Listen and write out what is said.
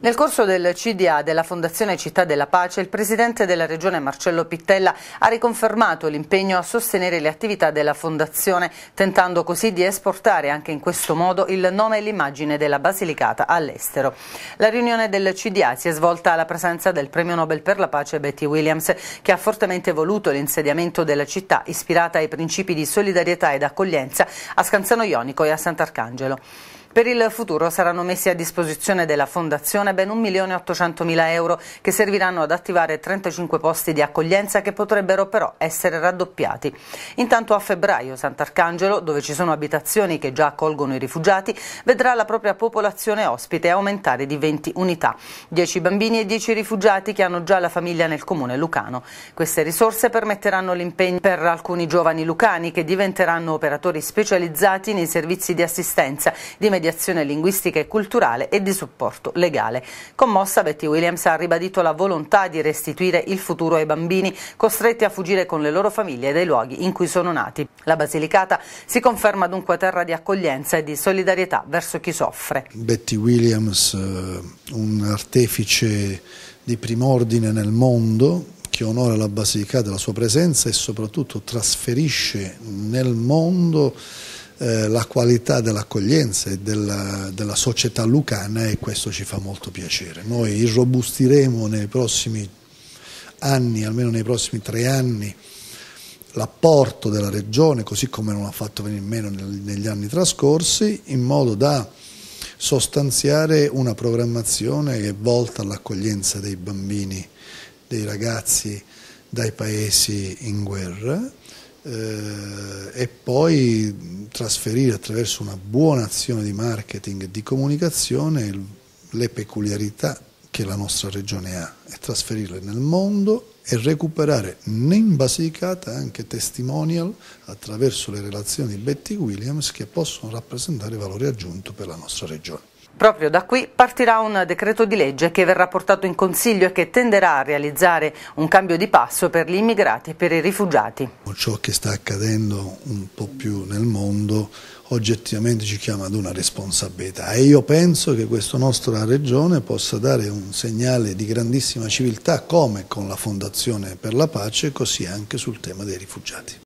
Nel corso del CDA della Fondazione Città della Pace, il Presidente della Regione Marcello Pittella ha riconfermato l'impegno a sostenere le attività della Fondazione, tentando così di esportare anche in questo modo il nome e l'immagine della Basilicata all'estero. La riunione del CDA si è svolta alla presenza del Premio Nobel per la Pace Betty Williams, che ha fortemente voluto l'insediamento della città ispirata ai principi di solidarietà ed accoglienza a Scanzano Ionico e a Sant'Arcangelo. Per il futuro saranno messi a disposizione della Fondazione ben 1.800.000 euro che serviranno ad attivare 35 posti di accoglienza che potrebbero però essere raddoppiati. Intanto a febbraio Sant'Arcangelo, dove ci sono abitazioni che già accolgono i rifugiati, vedrà la propria popolazione ospite aumentare di 20 unità. 10 bambini e 10 rifugiati che hanno già la famiglia nel comune lucano. Queste risorse permetteranno l'impegno per alcuni giovani lucani che diventeranno operatori specializzati nei servizi di assistenza, di mediazione linguistica e culturale e di supporto legale. Commossa, Betty Williams ha ribadito la volontà di restituire il futuro ai bambini costretti a fuggire con le loro famiglie dai luoghi in cui sono nati. La Basilicata si conferma dunque terra di accoglienza e di solidarietà verso chi soffre. Betty Williams, eh, un artefice di prim'ordine nel mondo, che onora la Basilicata, la sua presenza e soprattutto trasferisce nel mondo eh, la qualità dell'accoglienza e della, della, società lucana e questo ci fa molto piacere. Noi irrobustiremo nei prossimi anni, almeno nei prossimi tre anni, l'apporto della Regione, così come non ha fatto venire meno negli anni trascorsi, in modo da sostanziare una programmazione volta all'accoglienza dei bambini, dei ragazzi dai paesi in guerra eh, e poi trasferire attraverso una buona azione di marketing e di comunicazione le peculiarità che la nostra regione ha e trasferirle nel mondo e recuperare in Basilicata anche testimonial attraverso le relazioni di Betty Williams che possono rappresentare valore aggiunto per la nostra regione. Proprio da qui partirà un decreto di legge che verrà portato in Consiglio e che tenderà a realizzare un cambio di passo per gli immigrati e per i rifugiati. Ciò che sta accadendo un po' più nel mondo oggettivamente ci chiama ad una responsabilità e io penso che questa nostra regione possa dare un segnale di grandissima civiltà come con la Fondazione per la Pace così anche sul tema dei rifugiati.